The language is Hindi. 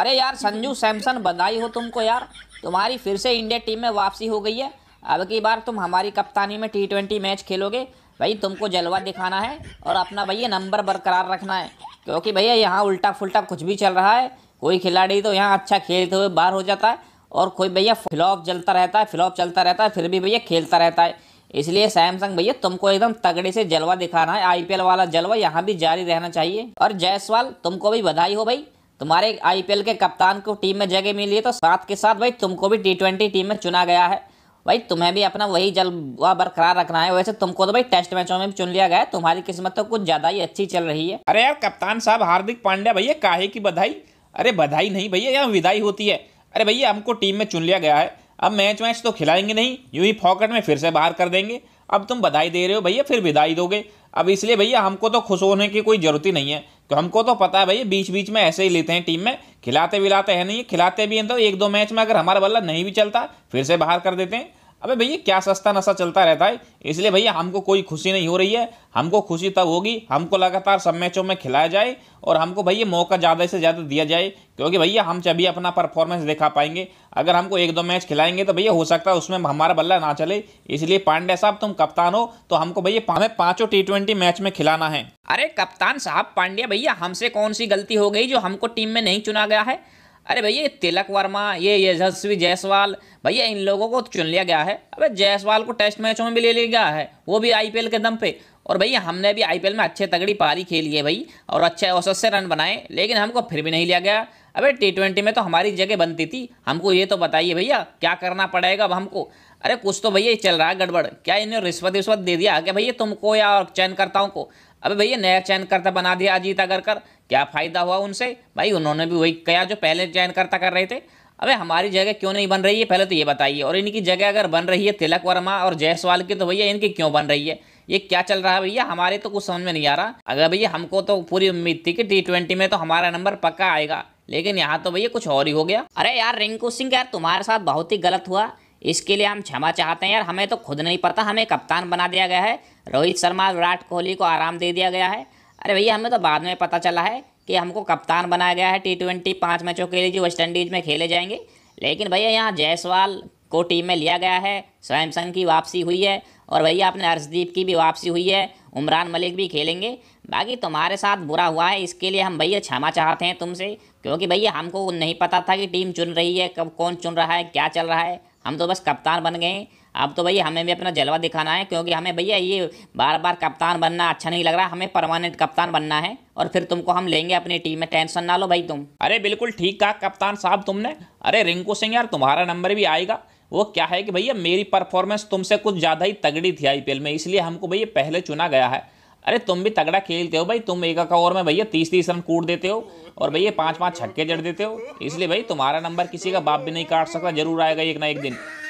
अरे यार संजू सैमसन बधाई हो तुमको यार तुम्हारी फिर से इंडिया टीम में वापसी हो गई है अब की बार तुम हमारी कप्तानी में टी ट्वेंटी मैच खेलोगे भाई तुमको जलवा दिखाना है और अपना भैया नंबर बरकरार रखना है क्योंकि भैया यहाँ उल्टा फुलटा कुछ भी चल रहा है कोई खिलाड़ी तो यहाँ अच्छा खेलते हुए बाहर हो जाता है और कोई भैया फ्लॉप जलता रहता है फ्लॉप चलता रहता है फिर भी भैया खेलता रहता है इसलिए सैमसंग भैया तुमको एकदम तगड़े से जलवा दिखाना है आईपीएल वाला जलवा यहाँ भी जारी रहना चाहिए और जयसवाल तुमको भी बधाई हो भाई तुम्हारे आईपीएल के कप्तान को टीम में जगह मिली है तो साथ के साथ भाई तुमको भी टी ट्वेंटी टीम में चुना गया है भाई तुम्हें भी अपना वही जलवा बरकरार रखना है वैसे तुमको तो भाई टेस्ट मैचों में भी चुन लिया गया है तुम्हारी किस्मत तो कुछ ज़्यादा ही अच्छी चल रही है अरे यार कप्तान साहब हार्दिक पांड्या भैया काहे की बधाई अरे बधाई नहीं भैया यहाँ विदाई होती है अरे भैया हमको टीम में चुन लिया गया है अब मैच वैच तो खिलाएंगे नहीं यूं ही फॉकट में फिर से बाहर कर देंगे अब तुम बधाई दे रहे हो भैया फिर विदाई दोगे अब इसलिए भैया हमको तो खुश होने की कोई ज़रूरत ही नहीं है तो हमको तो पता है भाई बीच बीच में ऐसे ही लेते हैं टीम में खिलाते विलाते हैं नहीं खिलाते भी हैं तो एक दो मैच में अगर हमारा बल्ला नहीं भी चलता फिर से बाहर कर देते हैं अबे भैया क्या सस्ता नशा चलता रहता है इसलिए भैया हमको कोई खुशी नहीं हो रही है हमको खुशी तब होगी हमको लगातार सब मैचों में खिलाया जाए और हमको भैया मौका ज़्यादा से ज़्यादा दिया जाए क्योंकि भैया हम जब भी अपना परफॉर्मेंस दिखा पाएंगे अगर हमको एक दो मैच खिलाएंगे तो भैया हो सकता है उसमें हमारा बल्ला ना चले इसलिए पांडे साहब तुम कप्तान हो तो हमको भैया हमें पाँचों टी ट्वेंटी मैच में खिलाना है अरे कप्तान साहब पांड्या भैया हमसे कौन सी गलती हो गई जो हमको टीम में नहीं चुना गया है अरे भैया ये तिलक वर्मा ये यशस्वी जायसवाल भैया इन लोगों को तो चुन लिया गया है अबे जायसवाल को टेस्ट मैचों में भी ले लिया गया है वो भी आईपीएल के दम पे और भैया हमने भी आईपीएल में अच्छे तगड़ी पारी खेली है भाई और अच्छे औसत से रन बनाए लेकिन हमको फिर भी नहीं लिया गया अबे टी ट्वेंटी में तो हमारी जगह बनती थी हमको ये तो बताइए भैया क्या करना पड़ेगा अब हमको अरे कुछ तो भैया चल रहा है गड़बड़ क्या इन्हें रिश्वत रिश्वत दे दिया क्या भैया तुमको या चयनकर्ताओं को अबे भैया नया चयनकर्ता बना दिया अजीत अगरकर क्या फ़ायदा हुआ उनसे भाई उन्होंने भी वही किया जो पहले ज्वाइन करता कर रहे थे अबे हमारी जगह क्यों नहीं बन रही है पहले तो ये बताइए और इनकी जगह अगर बन रही है तिलक वर्मा और जयसवाल की तो भैया इनकी क्यों बन रही है ये क्या चल रहा है भैया हमारे तो कुछ समझ में नहीं आ रहा अगर भैया हमको तो पूरी उम्मीद थी कि टी ट्वेंटी में तो हमारा नंबर पक्का आएगा लेकिन यहाँ तो भैया कुछ और ही हो गया अरे यार रिंकू सिंह यार तुम्हारे साथ बहुत ही गलत हुआ इसके लिए हम क्षमा चाहते हैं यार हमें तो खुद नहीं पता हमें कप्तान बना दिया गया है रोहित शर्मा विराट कोहली को आराम दे दिया गया है अरे भैया हमें तो बाद में पता चला है कि हमको कप्तान बनाया गया है टी ट्वेंटी पाँच मैचों के लिए जो वेस्ट इंडीज़ में खेले जाएंगे लेकिन भैया यहाँ जयसवाल को टीम में लिया गया है सैमसंग की वापसी हुई है और भैया अपने अर्शदीप की भी वापसी हुई है उमरान मलिक भी खेलेंगे बाकी तुम्हारे साथ बुरा हुआ है इसके लिए हम भैया क्षमा चाहते हैं तुमसे क्योंकि भैया हमको नहीं पता था कि टीम चुन रही है कब कौन चुन रहा है क्या चल रहा है हम तो बस कप्तान बन गए अब तो भैया हमें भी अपना जलवा दिखाना है क्योंकि हमें भैया ये बार बार कप्तान बनना अच्छा नहीं लग रहा हमें परमानेंट कप्तान बनना है और फिर तुमको हम लेंगे अपनी टीम में टेंशन ना लो भाई तुम अरे बिल्कुल ठीक कहा कप्तान साहब तुमने अरे रिंकू सिंह यार तुम्हारा नंबर भी आएगा वो क्या है कि भैया मेरी परफॉर्मेंस तुमसे कुछ ज़्यादा ही तगड़ी थी आईपीएल में इसलिए हमको भैया पहले चुना गया है अरे तुम भी तगड़ा खेलते हो भाई तुम एक एक ओवर में भैया तीस तीस रन कूट देते हो और भैया पाँच पाँच छक्के जड़ देते हो इसलिए भाई तुम्हारा नंबर किसी का बाप भी नहीं काट सकता जरूर आएगा एक ना एक दिन